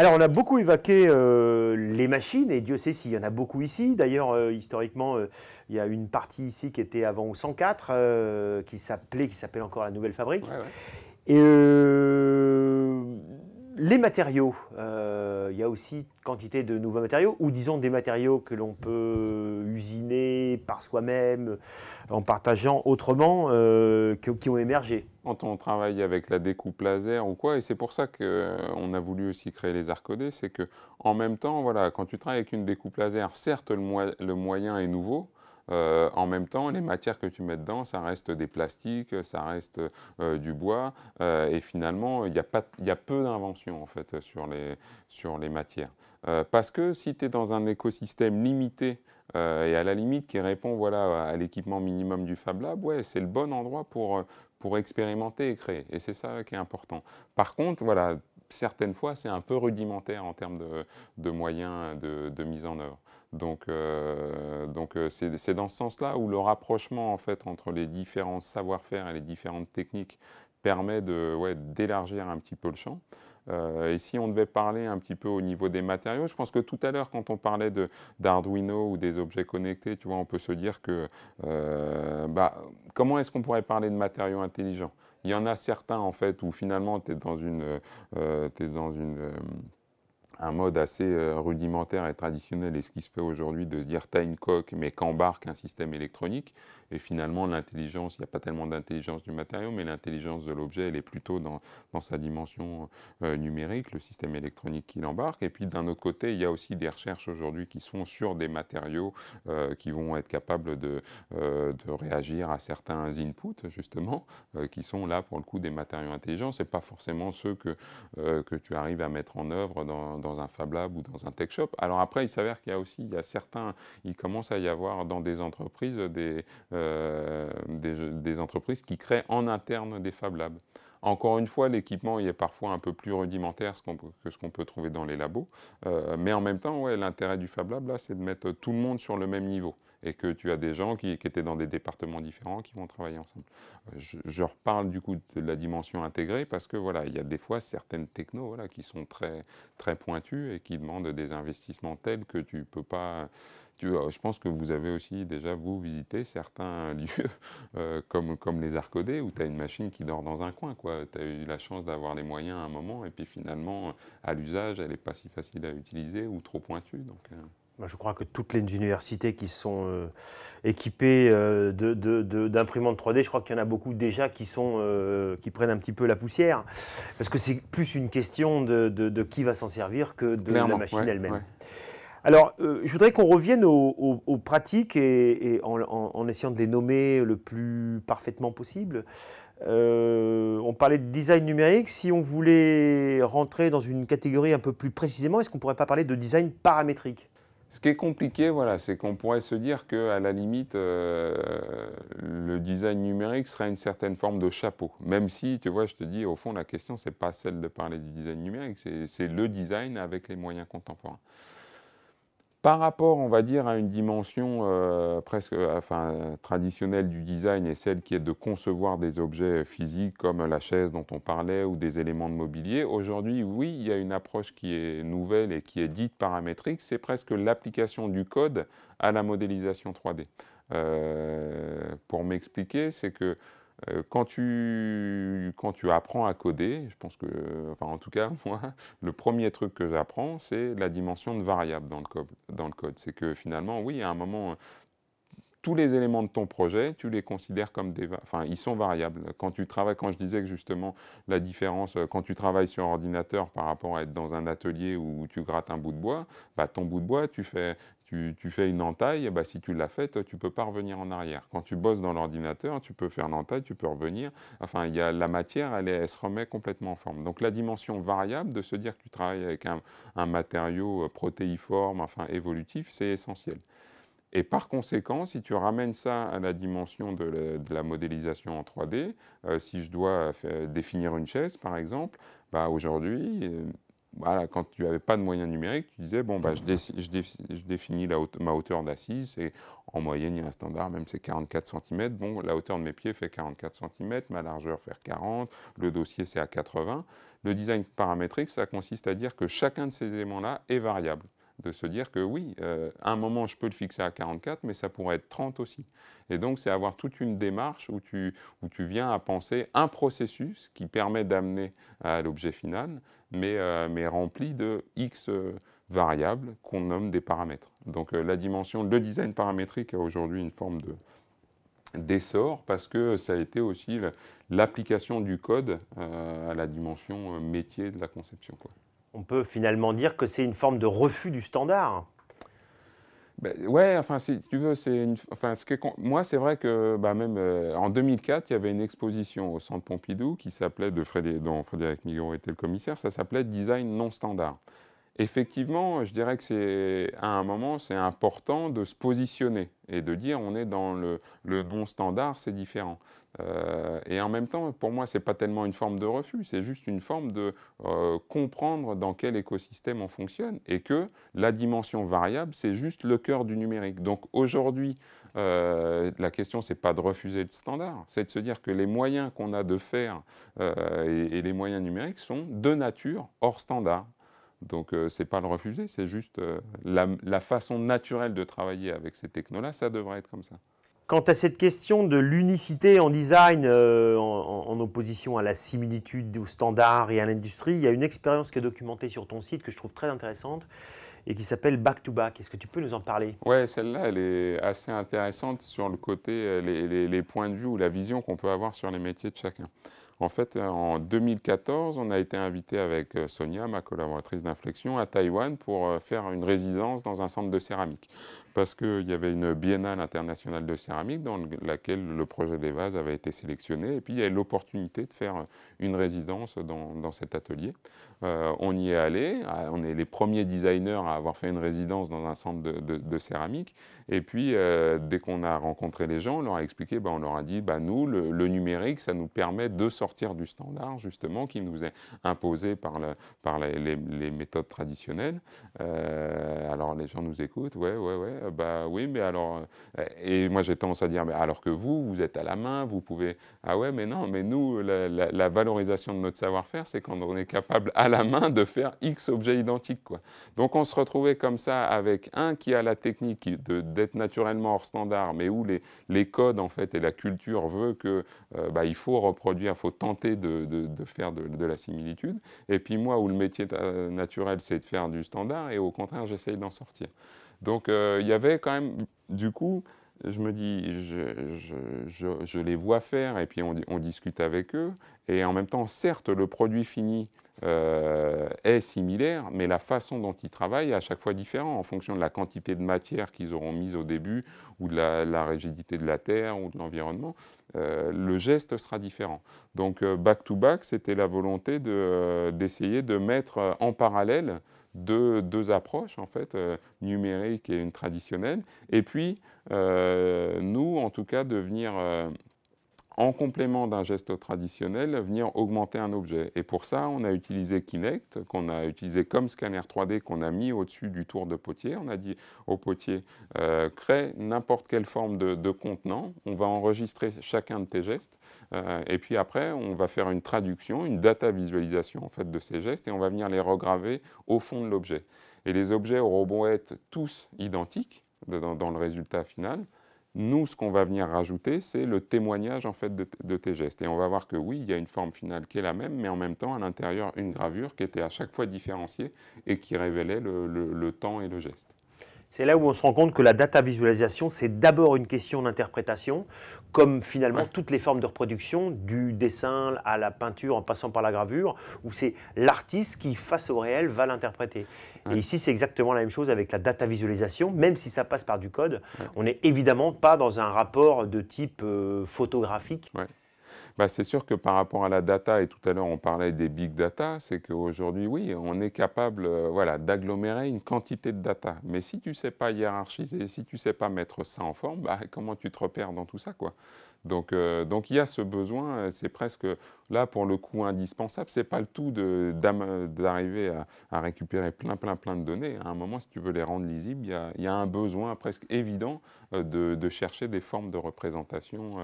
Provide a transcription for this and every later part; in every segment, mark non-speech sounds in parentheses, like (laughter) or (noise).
Alors, on a beaucoup évoqué euh, les machines, et Dieu sait s'il y en a beaucoup ici. D'ailleurs, euh, historiquement, euh, il y a une partie ici qui était avant au 104, qui s'appelait, qui s'appelle encore la Nouvelle Fabrique. Et les matériaux, euh, il y a aussi quantité de nouveaux matériaux, ou disons des matériaux que l'on peut usiner par soi-même, en partageant autrement, euh, qui ont émergé. Quand on travaille avec la découpe laser ou quoi, et c'est pour ça qu'on euh, a voulu aussi créer les arcodés, c'est que en même temps, voilà, quand tu travailles avec une découpe laser, certes le moyen est nouveau, euh, en même temps, les matières que tu mets dedans, ça reste des plastiques, ça reste euh, du bois, euh, et finalement, il y, y, a peu d'inventions en fait sur les, sur les matières. parce que si tu es dans un écosystème limité et à la limite qui répond voilà, à l'équipement minimum du Fab Lab, ouais, c'est le bon endroit pour, pour expérimenter et créer. Et c'est ça qui est important. Par contre, voilà, certaines fois, c'est un peu rudimentaire en termes de, moyens de, mise en œuvre. Donc, euh, euh, c'est dans ce sens-là où le rapprochement en fait entre les différents savoir-faire et les différentes techniques permet de d'élargir un petit peu le champ. Euh, et si on devait parler un petit peu au niveau des matériaux, je pense que tout à l'heure, quand on parlait d'Arduino ou des objets connectés, tu vois, on peut se dire que bah, comment est-ce qu'on pourrait parler de matériaux intelligents il y en a certains, en fait, où finalement, tu es dans une. Euh, euh, es dans une euh, un mode assez euh, rudimentaire et traditionnel et ce qui se fait aujourd'hui de se dire t'as une coque mais qu'embarque un système électronique. Et finalement, l'intelligence, il n'y a pas tellement d'intelligence du matériau, mais l'intelligence de l'objet, elle est plutôt dans, sa dimension euh, numérique, le système électronique qui l'embarque. Et puis d'un autre côté, il y a aussi des recherches aujourd'hui qui se font sur des matériaux euh, qui vont être capables de, réagir à certains inputs, justement, qui sont là pour le coup des matériaux intelligents. c'est pas forcément ceux que, que tu arrives à mettre en œuvre dans dans un Fab Lab ou dans un tech shop. Alors après, il s'avère qu'il y a aussi, il y a certains, il commence à y avoir dans des entreprises des, euh, des, entreprises qui créent en interne des Fab Labs. Encore une fois, l'équipement est parfois un peu plus rudimentaire que ce qu'on peut trouver dans les labos. Euh, mais en même temps, ouais, l'intérêt du Fab Lab, là, c'est de mettre tout le monde sur le même niveau et que tu as des gens qui, étaient dans des départements différents qui vont travailler ensemble. Euh, je, reparle du coup de la dimension intégrée parce que voilà, il y a des fois certaines technos voilà, qui sont très, très pointues et qui demandent des investissements tels que tu ne peux pas... je pense que vous avez aussi déjà, vous, visité certains (laughs) lieux euh, comme, comme les Arcodés, où tu as une machine qui dort dans un coin. Tu as eu la chance d'avoir les moyens à un moment, et puis finalement, à l'usage, elle n'est pas si facile à utiliser ou trop pointue. Donc, euh. Je crois que toutes les universités qui sont euh, équipées euh, d'imprimantes 3D, je crois qu'il y en a beaucoup déjà euh, qui, prennent un petit peu la poussière. Parce que c'est plus une question de, qui va s'en servir que de la machine elle-même. Alors, je voudrais qu'on revienne aux, pratiques et, en, essayant de les nommer le plus parfaitement possible. on parlait de design numérique. Si on voulait rentrer dans une catégorie un peu plus précisément, est-ce qu'on ne pourrait pas parler de design paramétrique ce qui est compliqué, voilà, c'est qu'on pourrait se dire que, à la limite, euh, le design numérique serait une certaine forme de chapeau. Même si, tu vois, je te dis, au fond, la question, ce n'est pas celle de parler du design numérique, c'est le design avec les moyens contemporains. Par rapport, on va dire, à une dimension euh, presque euh, enfin, traditionnelle du design et celle qui est de concevoir des objets physiques comme la chaise dont on parlait ou des éléments de mobilier, aujourd'hui, oui, il y a une approche qui est nouvelle et qui est dite paramétrique, c'est presque l'application du code à la modélisation 3D. Euh, pour m'expliquer, c'est que euh, quand tu, quand tu apprends à coder, je pense que, enfin en tout cas, (laughs) moi, le premier truc que j'apprends, c'est la dimension de variable dans le code. Dans le code. C'est que finalement, oui, à un moment, tous les éléments de ton projet, tu les considères comme des... Enfin, ils sont variables. Quand tu travailles, quand je disais que justement, la différence, euh, quand tu travailles sur ordinateur par rapport à être dans un atelier où tu grattes un bout de bois, bah, ton bout de bois, tu fais tu, fais une entaille, bah, si tu l'as faite, tu ne peux pas revenir en arrière. Quand tu bosses dans l'ordinateur, tu peux faire l'entaille, tu peux revenir. Enfin, y a, la matière, elle, se remet complètement en forme. Donc la dimension variable, de se dire que tu travailles avec un, matériau euh, protéiforme, enfin évolutif, c'est essentiel. Et par conséquent, si tu ramènes ça à la dimension de la, modélisation en 3D, euh, si je dois définir une chaise, par exemple, bah aujourd'hui, euh, voilà, quand tu n'avais pas de moyens numériques, tu disais, bon, bah, je, définis ma hauteur d'assise, et en moyenne, il y a un standard, même c'est 44 cm. Bon, la hauteur de mes pieds fait 44 cm, ma largeur fait 40, le dossier c'est à 80. Le design paramétrique, ça consiste à dire que chacun de ces éléments-là est variable de se dire que oui, à euh, un moment, je peux le fixer à 44, mais ça pourrait être 30 aussi. Et donc, c'est avoir toute une démarche où tu, où tu viens à penser un processus qui permet d'amener à l'objet final, mais, euh, mais rempli de X euh, variables qu'on nomme des paramètres. Donc, la dimension, le design paramétrique a aujourd'hui une forme de, d'essor parce que ça a été aussi l'application du code à la dimension métier de la conception on peut finalement dire que c'est une forme de refus du standard. Ben, ouais, enfin, si tu veux, c'est enfin, moi, c'est vrai que bah, même euh, en 2004, il y avait une exposition au Centre Pompidou qui s'appelait, de dont Frédéric Miguel était le commissaire, ça s'appelait Design non standard. Effectivement, je dirais que c'est à un moment, c'est important de se positionner et de dire on est dans le, bon standard, c'est différent. Euh, et en même temps, pour moi, ce n'est pas tellement une forme de refus, c'est juste une forme de euh, comprendre dans quel écosystème on fonctionne et que la dimension variable, c'est juste le cœur du numérique. Donc aujourd'hui, euh, la question, ce n'est pas de refuser le standard, c'est de se dire que les moyens qu'on a de faire et, les moyens numériques sont de nature hors standard. Donc c'est ce n'est pas le refuser, c'est juste la, la, façon naturelle de travailler avec ces technos-là, ça devrait être comme ça. Quant à cette question de l'unicité en design euh, en, opposition à la similitude aux standard et à l'industrie, il y a une expérience qui est documentée sur ton site que je trouve très intéressante et qui s'appelle Back to Back. Est-ce que tu peux nous en parler Oui, celle-là, elle est assez intéressante sur le côté, euh, les, les points de vue ou la vision qu'on peut avoir sur les métiers de chacun. En fait, euh, en 2014, on a été invité avec Sonia, ma collaboratrice d'Inflexion, à Taïwan pour faire une résidence dans un centre de céramique. Parce qu'il y avait une biennale internationale de céramique dans laquelle le projet des vases avait été sélectionné. Et puis il y a eu l'opportunité de faire une résidence dans, dans cet atelier. Euh, on y est allé, ah, on est les premiers designers à avoir fait une résidence dans un centre de, céramique. Et puis euh, dès qu'on a rencontré les gens, on leur a expliqué, ben on leur a dit, bah, nous, le, numérique, ça nous permet de sortir du standard justement qui nous est imposé par, le, par les, les, méthodes traditionnelles. Euh, alors les gens nous écoutent, ouais, ouais, ouais, bah oui, mais alors... et moi tendance à dire, mais alors que vous, vous êtes à la main, vous pouvez... Ah ouais, mais non, mais nous, la, valorisation de notre savoir-faire, c'est quand on est capable à la main de faire X objets identiques. Quoi. Donc on se retrouvait comme ça avec un qui a la technique d'être naturellement hors standard, mais où les, les, codes, en fait, et la culture veut que euh, bah, il faut reproduire, il faut tenter de, de, faire de, la similitude. Et puis moi, où le métier naturel, c'est de faire du standard, et au contraire, j'essaye d'en sortir. Donc euh, il y avait quand même, du coup, je me dis, je, les vois faire et puis on, on discute avec eux. Et en même temps, certes, le produit fini euh, est similaire, mais la façon dont ils travaillent est à chaque fois différente en fonction de la quantité de matière qu'ils auront mise au début, ou de la, rigidité de la terre, ou de l'environnement. Euh, le geste sera différent. Donc back-to-back, euh, c'était la volonté d'essayer de, mettre en parallèle deux, deux, approches, en fait, numérique et une traditionnelle. Et puis, nous, en tout cas, de venir en complément d'un geste traditionnel, venir augmenter un objet. Et pour ça, on a utilisé Kinect, qu'on a utilisé comme scanner 3D, qu'on a mis au-dessus du tour de potier. On a dit au potier, euh, crée n'importe quelle forme de, contenant, on va enregistrer chacun de tes gestes, euh, et puis après, on va faire une traduction, une data visualisation en fait, de ces gestes, et on va venir les regraver au fond de l'objet. Et les objets auront beau être tous identiques dans le résultat final, nous, ce qu'on va venir rajouter, c'est le témoignage en fait de, tes gestes. Et on va voir que oui, il y a une forme finale qui est la même, mais en même temps, à l'intérieur, une gravure qui était à chaque fois différenciée et qui révélait le temps et le geste. C'est là où on se rend compte que la data visualisation, c'est d'abord une question d'interprétation, comme finalement toutes les formes de reproduction, du dessin à la peinture en passant par la gravure, où c'est l'artiste qui, face au réel, va l'interpréter. Et ici, c'est exactement la même chose avec la data visualisation, même si ça passe par du code, on n'est évidemment pas dans un rapport de type euh, photographique. Bah, c'est sûr que par rapport à la data, et tout à l'heure on parlait des big data, c'est qu'aujourd'hui, oui, on est capable euh, voilà, d'agglomérer une quantité de data. Mais si tu ne sais pas hiérarchiser, si tu ne sais pas mettre ça en forme, bah, comment tu te repères dans tout ça quoi euh, donc, il y a ce besoin, euh, c'est presque là pour le coup indispensable. ce n’est pas le tout d'arriver à, récupérer plein, plein, plein de données. À un moment, si tu veux les rendre lisibles, il y a, un besoin presque évident euh, de, chercher des formes de représentation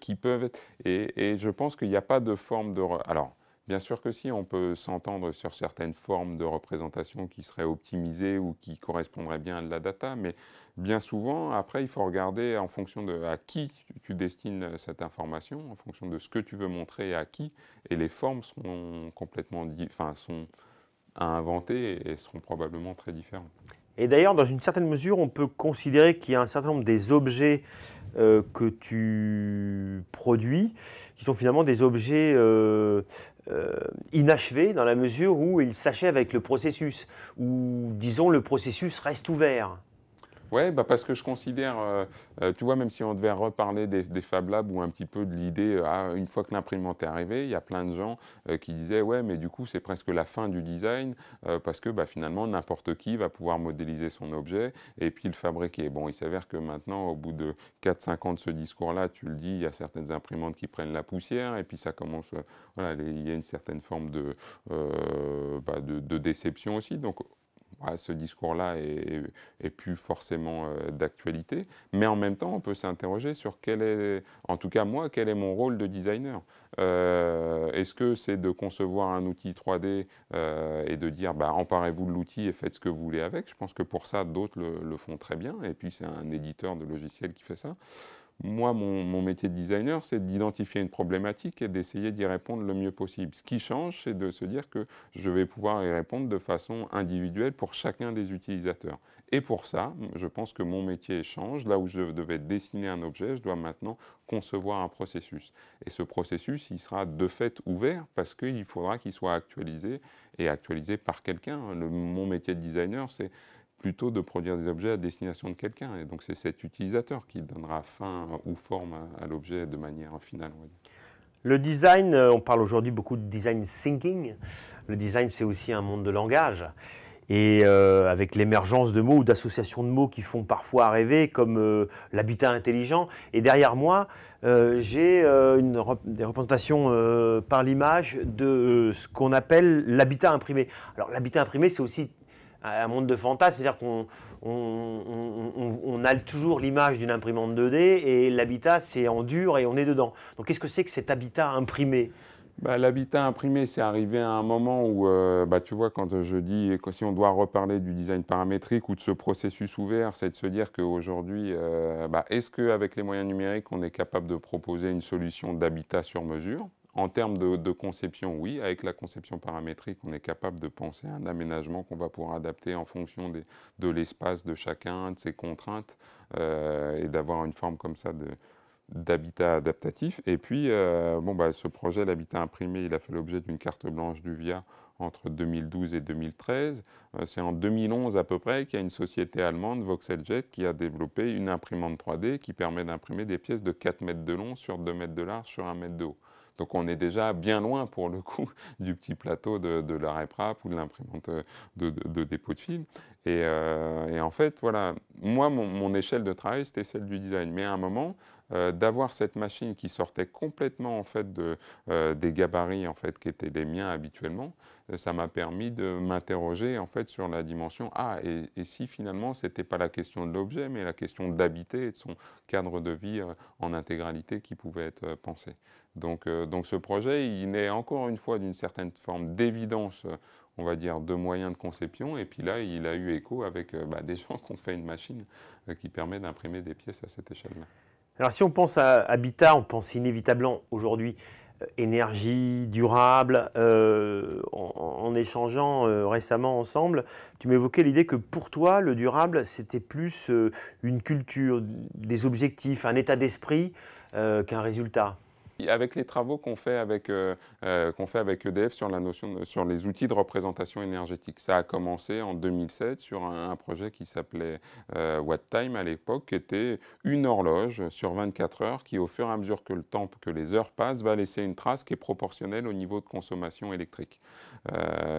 qui peuvent être. Et, je pense qu'il n'y a pas de forme de. Bien sûr que si, on peut s'entendre sur certaines formes de représentation qui seraient optimisées ou qui correspondraient bien à de la data, mais bien souvent, après, il faut regarder en fonction de à qui tu destines cette information, en fonction de ce que tu veux montrer à qui, et les formes sont complètement, différentes à inventer et seront probablement très différents. Et d'ailleurs, dans une certaine mesure, on peut considérer qu'il y a un certain nombre des objets euh, que tu produis qui sont finalement des objets euh, euh, inachevés dans la mesure où ils s'achèvent avec le processus, ou disons le processus reste ouvert. Oui, bah, parce que je considère, euh, euh, tu vois, même si on devait reparler des, Fab Labs ou un petit peu de l'idée, euh, ah, une fois que l'imprimante est arrivée, il y a plein de gens qui disaient, ouais, mais du coup, c'est presque la fin du design, parce que bah, finalement, n'importe qui va pouvoir modéliser son objet et puis le fabriquer. Bon, il s'avère que maintenant, au bout de 4-5 ans de ce discours-là, tu le dis, il y a certaines imprimantes qui prennent la poussière, et puis ça commence, voilà, il y a une certaine forme de, bah, de déception aussi. Donc, ce discours-là est, plus forcément euh, d'actualité. Mais en même temps, on peut s'interroger sur quel est, en tout cas moi, quel est mon rôle de designer. Euh, est-ce que c'est de concevoir un outil 3D euh, et de dire bah, emparez-vous de l'outil et faites ce que vous voulez avec Je pense que pour ça, d'autres le, le, font très bien. Et puis c'est un éditeur de logiciels qui fait ça. Moi, mon, métier de designer, c'est d'identifier une problématique et d'essayer d'y répondre le mieux possible. Ce qui change, c'est de se dire que je vais pouvoir y répondre de façon individuelle pour chacun des utilisateurs. Et pour ça, je pense que mon métier change. Là où je devais dessiner un objet, je dois maintenant concevoir un processus. Et ce processus, il sera de fait ouvert parce qu'il faudra qu'il soit actualisé et actualisé par quelqu'un. Mon métier de designer, c'est plutôt de produire des objets à destination de quelqu'un. Et donc c'est cet utilisateur qui donnera fin ou forme à, l'objet de manière finale. Le design, euh, on parle aujourd'hui beaucoup de design thinking. Le design, c'est aussi un monde de langage. Et euh, avec l'émergence de mots ou d'associations de mots qui font parfois rêver, comme euh, l'habitat intelligent. Et derrière moi, j'ai des représentations par l'image de ce qu'on appelle l'habitat imprimé. Alors l'habitat imprimé, c'est aussi un monde de fantasmes, c'est-à-dire qu'on a toujours l'image d'une imprimante 2D et l'habitat c'est en dur et on est dedans. Donc qu'est-ce que c'est que cet habitat imprimé bah, L'habitat imprimé, c'est arrivé à un moment où, euh, bah, tu vois, quand je dis, si on doit reparler du design paramétrique ou de ce processus ouvert, c'est de se dire qu'aujourd'hui, euh, bah, est-ce qu'avec les moyens numériques, on est capable de proposer une solution d'habitat sur mesure en termes de, conception, oui, avec la conception paramétrique, on est capable de penser à un aménagement qu'on va pouvoir adapter en fonction de l'espace de chacun, de ses contraintes, euh, et d'avoir une forme comme ça d'habitat adaptatif. Et puis, euh, bon, bah, ce projet, l'habitat imprimé, il a fait l'objet d'une carte blanche du VIA entre 2012 et 2013. Euh, c'est en 2011 à peu près qu'il y a une société allemande, Voxeljet, qui a développé une imprimante 3D qui permet d'imprimer des pièces de 4 mètres de long sur 2 mètres de large sur 1 mètre de haut. Donc on est déjà bien loin pour le coup (laughs) du petit plateau de, la RepRap ou de l'imprimante euh, de, de, dépôt de fil. Et, euh, en fait, voilà, moi, mon, échelle de travail, c'était celle du design. Mais à un moment, euh, d'avoir cette machine qui sortait complètement en fait des gabarits en fait qui étaient les miens habituellement, ça m'a permis de m'interroger en fait sur la dimension A. et, si finalement ce n'était pas la question de l'objet mais la question d'habiter et de son cadre de vie en intégralité qui pouvait être pensé. Euh, donc, ce projet, il naît encore une fois d'une certaine forme d'évidence, euh, on va dire, de moyens de conception. Et puis là, il a eu écho avec euh, bah, (laughs) des gens qui ont fait une machine qui permet d'imprimer des pièces à cette échelle-là. Alors si on pense à Habitat, on pense inévitablement aujourd'hui énergie durable. en, échangeant récemment ensemble, tu m'évoquais l'idée que pour toi, le durable, c'était plus une culture, des objectifs, un état d'esprit qu'un résultat avec les travaux qu'on fait, avec, euh, euh, qu'on fait avec EDF sur, la notion sur les outils de représentation énergétique. Ça a commencé en 2007 sur un, projet qui s'appelait euh, What Time à l'époque, qui était une horloge sur 24 heures qui, au fur et à mesure que le temps, que les heures passent, va laisser une trace qui est proportionnelle au niveau de consommation électrique.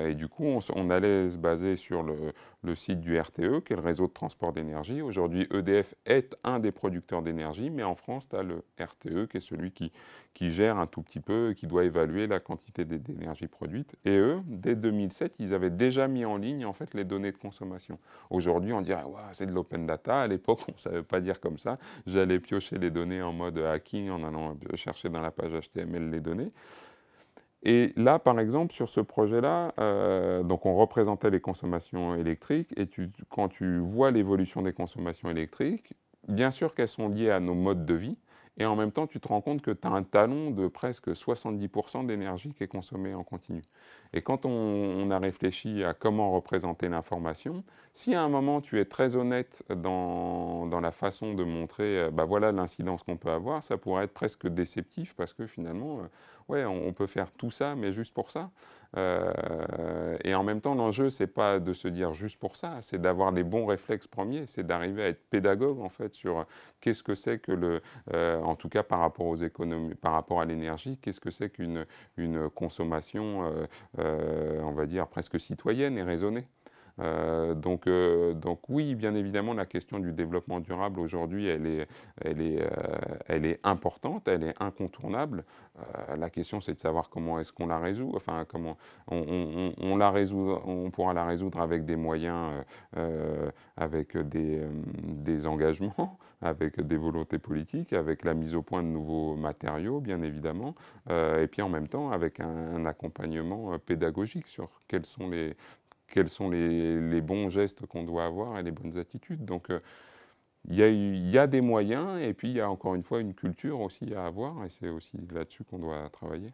et du coup, on, allait se baser sur le, le site du RTE, qui est le réseau de transport d'énergie. Aujourd'hui, EDF est un des producteurs d'énergie, mais en France, tu as le RTE qui est celui qui, qui gère un tout petit peu, qui doit évaluer la quantité d'énergie produite. Et eux, dès 2007, ils avaient déjà mis en ligne en fait les données de consommation. Aujourd'hui, on dirait ouais, c'est de l'open data. À l'époque, on ne savait pas dire comme ça. J'allais piocher les données en mode hacking, en allant euh, chercher dans la page HTML les données. Et là, par exemple, sur ce projet-là, euh, donc on représentait les consommations électriques, et tu, quand tu vois l'évolution des consommations électriques, bien sûr qu'elles sont liées à nos modes de vie, et en même temps, tu te rends compte que tu as un talon de presque 70% d'énergie qui est consommée en continu. Et quand on, on, a réfléchi à comment représenter l'information, si à un moment tu es très honnête dans, la façon de montrer, euh, bah voilà l'incidence qu'on peut avoir, ça pourrait être presque déceptif parce que finalement, euh, ouais, on, peut faire tout ça, mais juste pour ça. Euh, et en même temps, l'enjeu, c'est pas de se dire juste pour ça, c'est d'avoir les bons réflexes premiers, c'est d'arriver à être pédagogue en fait sur qu'est-ce que c'est que le, en tout cas par rapport aux économies, par rapport à l'énergie, qu'est-ce que c'est qu'une une consommation, on va dire presque citoyenne et raisonnée. Euh, donc, euh, donc oui, bien évidemment, la question du développement durable aujourd'hui, elle est, elle, est, euh, elle est importante, elle est incontournable. la question, c'est de savoir comment est-ce qu'on la résout. Enfin, comment on, la résout, on pourra la résoudre avec des moyens, avec des, engagements, (laughs) avec des volontés politiques, avec la mise au point de nouveaux matériaux, bien évidemment, et puis en même temps avec un accompagnement pédagogique sur quels sont les, quels sont les, bons gestes qu'on doit avoir et les bonnes attitudes. Donc euh, il y, il y, a des moyens et puis il y a encore une fois une culture aussi à avoir et c'est aussi là-dessus qu'on doit travailler.